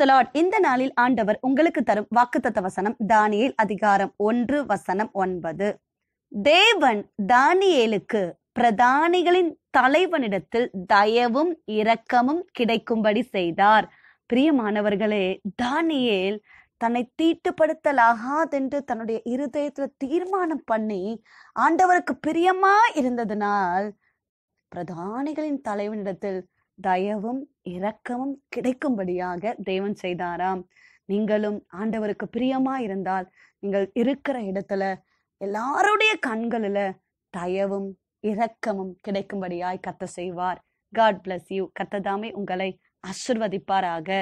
praise the Lord இந்த நாளில் ஆண்டவர் உங்களுக்கு தரும் வாக்குத்தத்த வசனம் தானியேல் அதிகாரம் ஒன்று வசனம் ஒன்பது தேவன் தானியேலுக்கு பிரதானிகளின் தலைவனிடத்தில் தயவும் இரக்கமும் கிடைக்கும்படி செய்தார் பிரியமானவர்களே தானியேல் தன்னை தீட்டுப்படுத்தலாகாதென்று தன்னுடைய இருதயத்துல தீர்மானம் பண்ணி ஆண்டவருக்கு பிரியமா இருந்ததனால் பிரதானிகளின் தலைவனிடத்தில் தயவும் இரக்கமும் கிடைக்கும்படியாக தேவன் செய்தாராம் நீங்களும் ஆண்டவருக்கு பிரியமா இருந்தால் நீங்கள் இருக்கிற இடத்துல எல்லாருடைய கண்களில் தயவும் இரக்கமும் கிடைக்கும்படியாய் கத்த செய்வார் காட் பிளஸ் யூ கத்ததாமே உங்களை ஆசிர்வதிப்பாராக